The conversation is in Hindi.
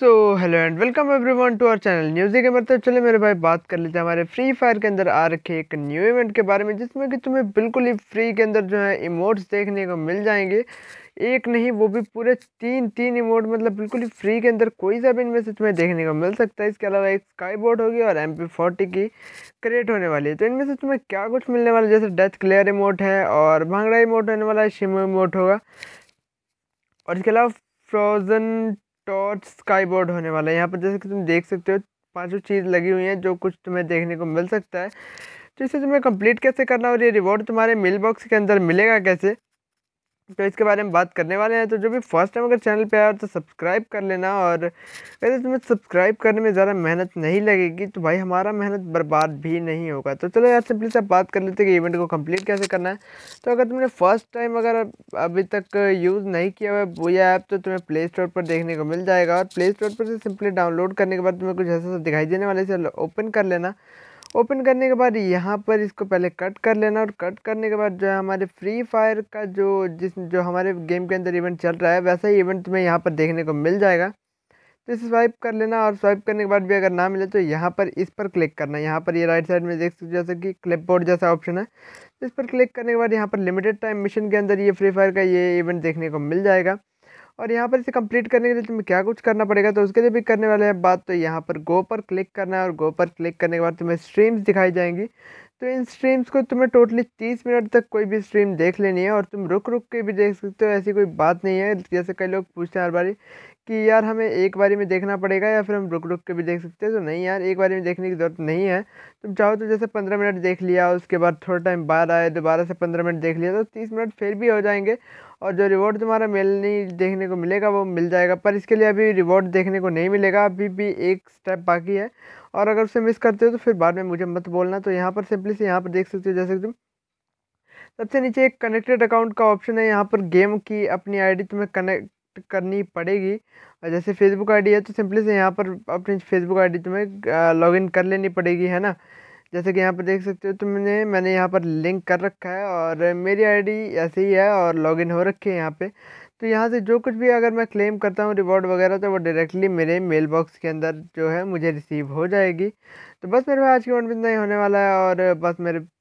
so hello and welcome everyone to our channel news के मतलब चले मेरे भाई बात कर लेते हैं हमारे फ्री फायर के अंदर आ रखे एक न्यू इवेंट के बारे में जिसमें कि तुम्हें बिल्कुल ही फ्री के अंदर जो है इमोट्स देखने को मिल जाएंगे एक नहीं वो भी पूरे तीन तीन इमोट मतलब बिल्कुल ही फ्री के अंदर कोई सा भी इनमें से तुम्हें देखने को मिल सकता है इसके अलावा एक स्काई बोर्ड होगी और एम पी की क्रिएट होने वाली है तो इनमें से तुम्हें क्या कुछ मिलने वाला है जैसे डेथ क्लियर इमोट है और भांगड़ा इमोट होने वाला है शिमो इमोट होगा और इसके अलावा फ्रोजन टॉर्च स्काई बोर्ड होने वाला है यहाँ पर जैसे कि तुम देख सकते हो पांचों चीज़ लगी हुई हैं जो कुछ तुम्हें देखने को मिल सकता है तो इसे तुम्हें कंप्लीट कैसे करना और ये रिवॉर्ड तुम्हारे मेल बॉक्स के अंदर मिलेगा कैसे तो इसके बारे में बात करने वाले हैं तो जो भी फर्स्ट टाइम अगर चैनल पे आया तो सब्सक्राइब कर लेना और वैसे तुम्हें सब्सक्राइब करने में ज़्यादा मेहनत नहीं लगेगी तो भाई हमारा मेहनत बर्बाद भी नहीं होगा तो चलो यार सिंपली से बात कर लेते हैं कि इवेंट को कंप्लीट कैसे करना है तो अगर तुमने फर्स्ट टाइम अगर अभी तक यूज़ नहीं किया हुआ वो या ऐप तो तुम्हें प्ले स्टोर पर देखने को मिल जाएगा और प्ले स्टोर पर से सिंपली डाउनलोड करने के बाद तुम्हें कुछ ऐसा दिखाई देने वाले से ओपन कर लेना ओपन करने के बाद यहाँ पर इसको पहले कट कर लेना और कट करने के बाद जो है हमारे फ्री फायर का जो जिस जो हमारे गेम के अंदर इवेंट चल रहा है वैसा ही इवेंट तुम्हें यहाँ पर देखने को मिल जाएगा तो इसे स्वाइप कर लेना और स्वाइप करने के बाद भी अगर ना मिले तो यहाँ पर इस पर क्लिक करना यहाँ पर ये राइट साइड में देख सकते जैसे कि क्लिप बोर्ड जैसा ऑप्शन है इस पर क्लिक करने के बाद यहाँ पर लिमिटेड टाइम मिशन के अंदर ये फ्री फायर का ये इवेंट देखने को मिल जाएगा और यहाँ पर इसे कंप्लीट करने के लिए तुम्हें क्या कुछ करना पड़ेगा तो उसके लिए भी करने वाले हैं बात तो यहाँ पर गो पर क्लिक करना है और गो पर क्लिक करने के बाद तुम्हें स्ट्रीम्स दिखाई जाएंगी तो इन स्ट्रीम्स को तुम्हें टोटली तीस मिनट तक कोई भी स्ट्रीम देख लेनी है और तुम रुक रुक के भी देख सकते हो ऐसी कोई बात नहीं है जैसे कई लोग पूछते हैं हर बारी कि यार हमें एक बारी में देखना पड़ेगा या फिर हम रुक रुक के भी देख सकते हैं तो नहीं यार एक बारी में देखने की ज़रूरत नहीं है तुम चाहो तो जैसे पंद्रह मिनट देख लिया उसके बाद थोड़ा टाइम बाहर आए दोबारा से पंद्रह मिनट देख लिया तो तीस मिनट फिर भी हो जाएंगे और जो रिवॉर्ड तुम्हारा नहीं देखने को मिलेगा वो मिल जाएगा पर इसके लिए अभी रिवॉर्ड देखने को नहीं मिलेगा अभी भी एक स्टेप बाकी है और अगर उसे मिस करते हो तो फिर बाद में मुझे मत बोलना तो यहाँ पर सिंपली से यहाँ पर देख सकते हो जैसे तुम सबसे नीचे एक कनेक्टेड अकाउंट का ऑप्शन है यहाँ पर गेम की अपनी आईडी तुम्हें कनेक्ट करनी पड़ेगी और जैसे फेसबुक आईडी है तो सिंपली से यहाँ पर अपनी फेसबुक आईडी तुम्हें लॉगिन कर लेनी पड़ेगी है ना जैसे कि यहाँ पर देख सकते हो तो मैंने मैंने यहाँ पर लिंक कर रखा है और मेरी आईडी ऐसे ही है और लॉगिन हो रखी है यहाँ पे तो यहाँ से जो कुछ भी अगर मैं क्लेम करता हूँ रिवॉर्ड वगैरह तो वो डायरेक्टली मेरे मेल बॉक्स के अंदर जो है मुझे रिसीव हो जाएगी तो बस मेरे भाई आज की वोट में इतना ही होने वाला है और बस मेरे